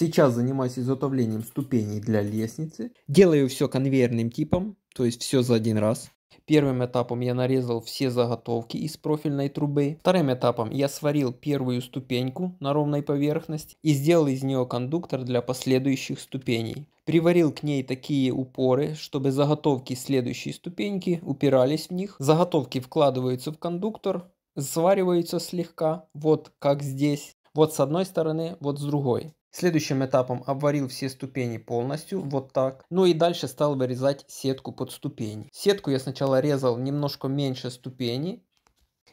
Сейчас занимаюсь изготовлением ступеней для лестницы. Делаю все конвейерным типом, то есть все за один раз. Первым этапом я нарезал все заготовки из профильной трубы. Вторым этапом я сварил первую ступеньку на ровной поверхности и сделал из нее кондуктор для последующих ступеней. Приварил к ней такие упоры, чтобы заготовки следующей ступеньки упирались в них. Заготовки вкладываются в кондуктор, свариваются слегка, вот как здесь. Вот с одной стороны, вот с другой. Следующим этапом обварил все ступени полностью, вот так. Ну и дальше стал вырезать сетку под ступени. Сетку я сначала резал немножко меньше ступени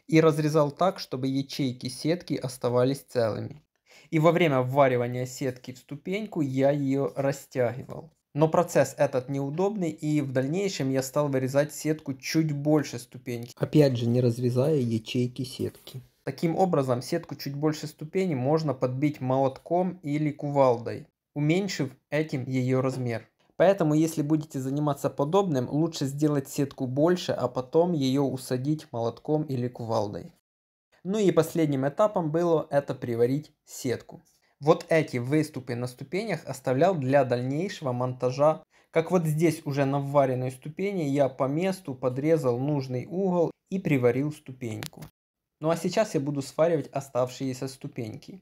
и разрезал так, чтобы ячейки сетки оставались целыми. И во время вваривания сетки в ступеньку я ее растягивал. Но процесс этот неудобный, и в дальнейшем я стал вырезать сетку чуть больше ступеньки. Опять же, не разрезая ячейки сетки. Таким образом, сетку чуть больше ступени можно подбить молотком или кувалдой, уменьшив этим ее размер. Поэтому, если будете заниматься подобным, лучше сделать сетку больше, а потом ее усадить молотком или кувалдой. Ну и последним этапом было это приварить сетку. Вот эти выступы на ступенях оставлял для дальнейшего монтажа. Как вот здесь уже на вваренной ступени я по месту подрезал нужный угол и приварил ступеньку. Ну а сейчас я буду сваривать оставшиеся ступеньки.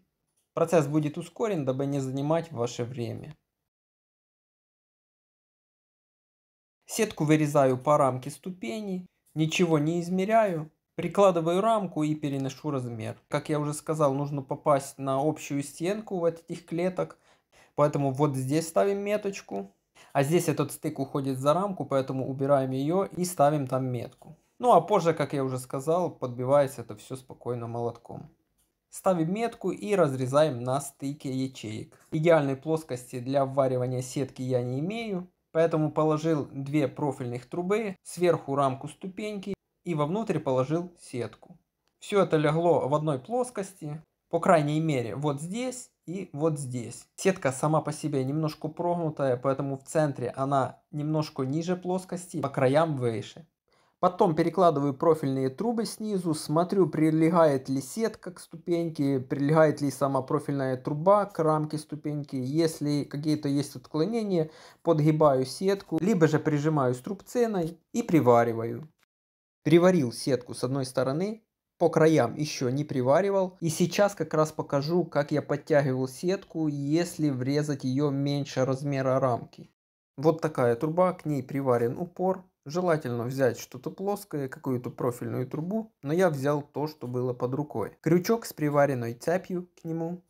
Процесс будет ускорен, дабы не занимать ваше время. Сетку вырезаю по рамке ступени, ничего не измеряю, прикладываю рамку и переношу размер. Как я уже сказал, нужно попасть на общую стенку вот этих клеток, поэтому вот здесь ставим меточку. А здесь этот стык уходит за рамку, поэтому убираем ее и ставим там метку. Ну а позже, как я уже сказал, подбиваясь это все спокойно молотком. Ставим метку и разрезаем на стыке ячеек. Идеальной плоскости для вваривания сетки я не имею, поэтому положил две профильных трубы, сверху рамку ступеньки и вовнутрь положил сетку. Все это легло в одной плоскости, по крайней мере вот здесь и вот здесь. Сетка сама по себе немножко прогнутая, поэтому в центре она немножко ниже плоскости, по краям выше. Потом перекладываю профильные трубы снизу, смотрю, прилегает ли сетка к ступеньке, прилегает ли сама профильная труба к рамке ступеньки. Если какие-то есть отклонения, подгибаю сетку, либо же прижимаю струбценой и привариваю. Приварил сетку с одной стороны, по краям еще не приваривал. И сейчас как раз покажу, как я подтягивал сетку, если врезать ее меньше размера рамки. Вот такая труба, к ней приварен упор, Желательно взять что-то плоское, какую-то профильную трубу, но я взял то, что было под рукой. Крючок с приваренной цепью к нему.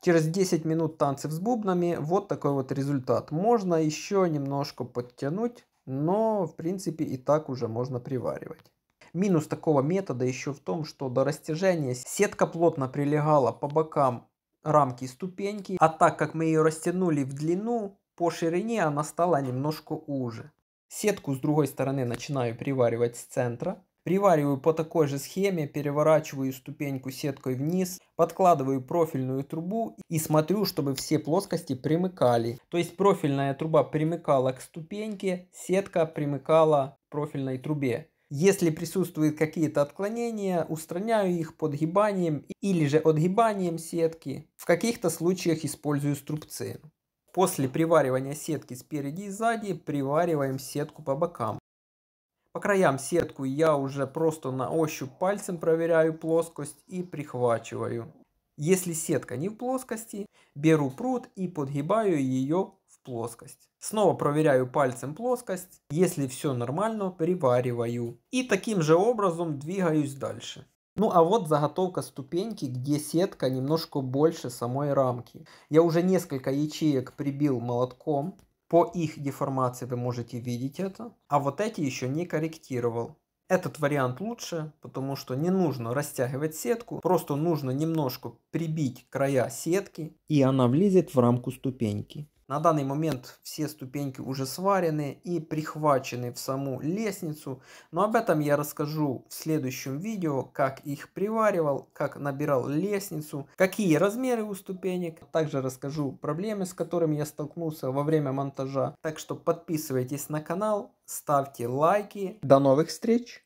Через 10 минут танцев с бубнами вот такой вот результат. Можно еще немножко подтянуть, но в принципе и так уже можно приваривать. Минус такого метода еще в том, что до растяжения сетка плотно прилегала по бокам рамки ступеньки, а так как мы ее растянули в длину, по ширине она стала немножко уже. Сетку с другой стороны начинаю приваривать с центра. Привариваю по такой же схеме, переворачиваю ступеньку сеткой вниз, подкладываю профильную трубу и смотрю, чтобы все плоскости примыкали. То есть профильная труба примыкала к ступеньке, сетка примыкала к профильной трубе. Если присутствуют какие-то отклонения, устраняю их подгибанием или же отгибанием сетки. В каких-то случаях использую струбцину. После приваривания сетки спереди и сзади привариваем сетку по бокам. По краям сетку я уже просто на ощупь пальцем проверяю плоскость и прихвачиваю. Если сетка не в плоскости, беру пруд и подгибаю ее в плоскость. Снова проверяю пальцем плоскость. Если все нормально, привариваю. И таким же образом двигаюсь дальше. Ну а вот заготовка ступеньки, где сетка немножко больше самой рамки. Я уже несколько ячеек прибил молотком. По их деформации вы можете видеть это. А вот эти еще не корректировал. Этот вариант лучше, потому что не нужно растягивать сетку, просто нужно немножко прибить края сетки, и она влезет в рамку ступеньки. На данный момент все ступеньки уже сварены и прихвачены в саму лестницу, но об этом я расскажу в следующем видео, как их приваривал, как набирал лестницу, какие размеры у ступенек. Также расскажу проблемы, с которыми я столкнулся во время монтажа. Так что подписывайтесь на канал, ставьте лайки. До новых встреч!